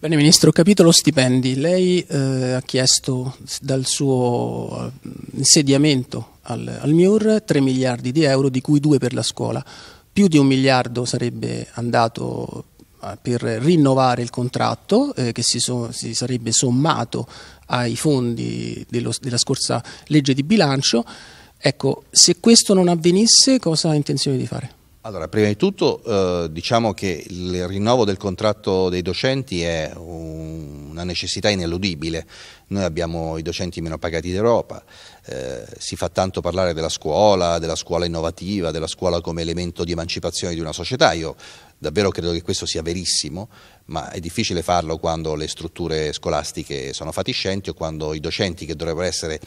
Bene Ministro, capitolo stipendi. Lei eh, ha chiesto dal suo eh, insediamento al, al, MIUR 3 miliardi di euro, di cui 2 per la scuola. Più di un miliardo sarebbe andato eh, per rinnovare il contratto eh, che si, so, si, sarebbe sommato ai fondi dello, della scorsa legge di bilancio. Ecco, se questo non avvenisse cosa ha intenzione di fare? Allora, prima di tutto eh, diciamo che il rinnovo del contratto dei docenti è un, una necessità ineludibile. Noi abbiamo i docenti meno pagati d'Europa, eh, si fa tanto parlare della scuola, della scuola innovativa, della scuola come elemento di emancipazione di una società. Io davvero credo che questo sia verissimo, ma è difficile farlo quando le strutture scolastiche sono fatiscenti o quando i docenti che dovrebbero essere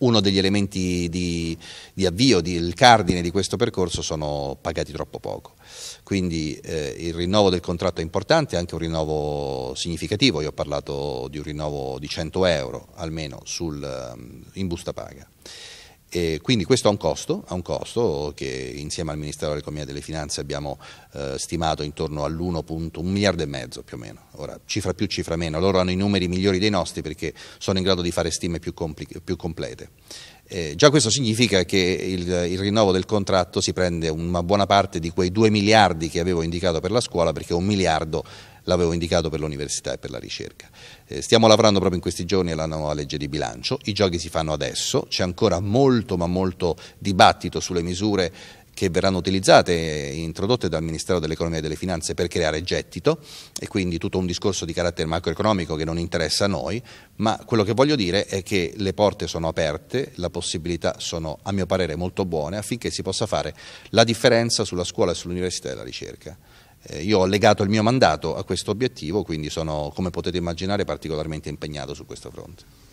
uno degli elementi di, di avvio, di, il cardine di questo percorso sono pagati troppo poco. Quindi eh, il rinnovo del contratto è importante, è anche un rinnovo significativo, io ho parlato di un rinnovo di 100 euro almeno sul, ehm, in busta paga. E quindi questo ha un costo, ha un costo che insieme al Ministero dell'Economia e delle Finanze abbiamo eh, stimato intorno all'1.1 miliardo e mezzo più o meno. Ora, cifra più, cifra meno. Loro hanno i numeri migliori dei nostri perché sono in grado di fare stime più, più complete. Eh, già questo significa che il, il, rinnovo del contratto si prende una buona parte di quei 2 miliardi che avevo indicato per la scuola perché un miliardo l'avevo indicato per l'università e per la ricerca. Eh, stiamo lavorando proprio in questi giorni alla nuova legge di bilancio, i giochi si fanno adesso, c'è ancora molto ma molto dibattito sulle misure che verranno utilizzate e eh, introdotte dal Ministero dell'Economia e delle Finanze per creare gettito e quindi tutto un discorso di carattere macroeconomico che non interessa a noi, ma quello che voglio dire è che le porte sono aperte, le possibilità sono a mio parere molto buone affinché si possa fare la differenza sulla scuola, e sull'università e la ricerca. Eh, io ho legato il mio mandato a questo obiettivo, quindi sono, come potete immaginare, particolarmente impegnato su questo fronte.